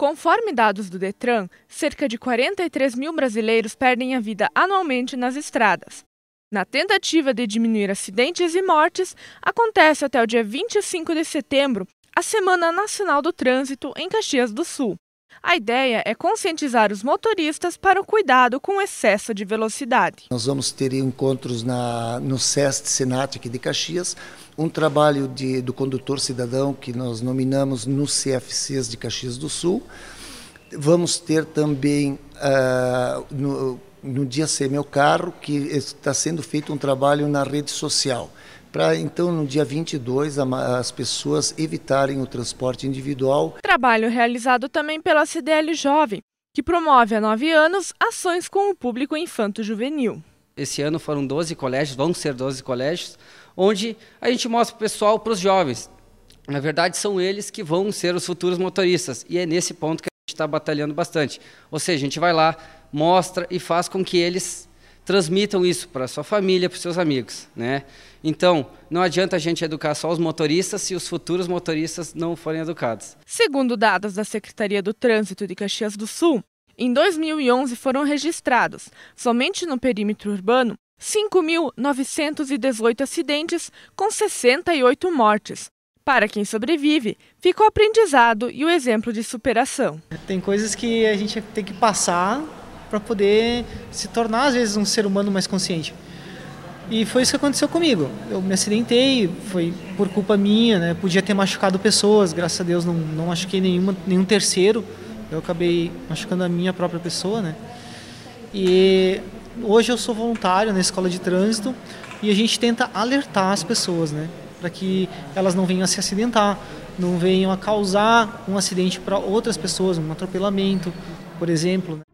Conforme dados do Detran, cerca de 43 mil brasileiros perdem a vida anualmente nas estradas. Na tentativa de diminuir acidentes e mortes, acontece até o dia 25 de setembro a Semana Nacional do Trânsito em Caxias do Sul. A ideia é conscientizar os motoristas para o cuidado com o excesso de velocidade. Nós vamos ter encontros na, no SEST Senat aqui de Caxias, um trabalho de, do condutor cidadão que nós nominamos no CFCs de Caxias do Sul. Vamos ter também uh, no, no dia C Meu Carro, que está sendo feito um trabalho na rede social para então no dia 22 as pessoas evitarem o transporte individual. Trabalho realizado também pela CDL Jovem, que promove há nove anos ações com o público infanto-juvenil. Esse ano foram 12 colégios, vão ser 12 colégios, onde a gente mostra para o pessoal, para os jovens. Na verdade, são eles que vão ser os futuros motoristas. E é nesse ponto que a gente está batalhando bastante. Ou seja, a gente vai lá, mostra e faz com que eles transmitam isso para sua família, para seus amigos, né? Então, não adianta a gente educar só os motoristas se os futuros motoristas não forem educados. Segundo dados da Secretaria do Trânsito de Caxias do Sul, em 2011 foram registrados, somente no perímetro urbano, 5.918 acidentes com 68 mortes. Para quem sobrevive, fica o aprendizado e o exemplo de superação. Tem coisas que a gente tem que passar para poder se tornar às vezes um ser humano mais consciente. E foi isso que aconteceu comigo. Eu me acidentei, foi por culpa minha, né? Podia ter machucado pessoas, graças a Deus não, não machuquei nenhuma, nenhum terceiro. Eu acabei machucando a minha própria pessoa, né? E hoje eu sou voluntário na escola de trânsito e a gente tenta alertar as pessoas, né? Para que elas não venham a se acidentar, não venham a causar um acidente para outras pessoas, um atropelamento, por exemplo. Né?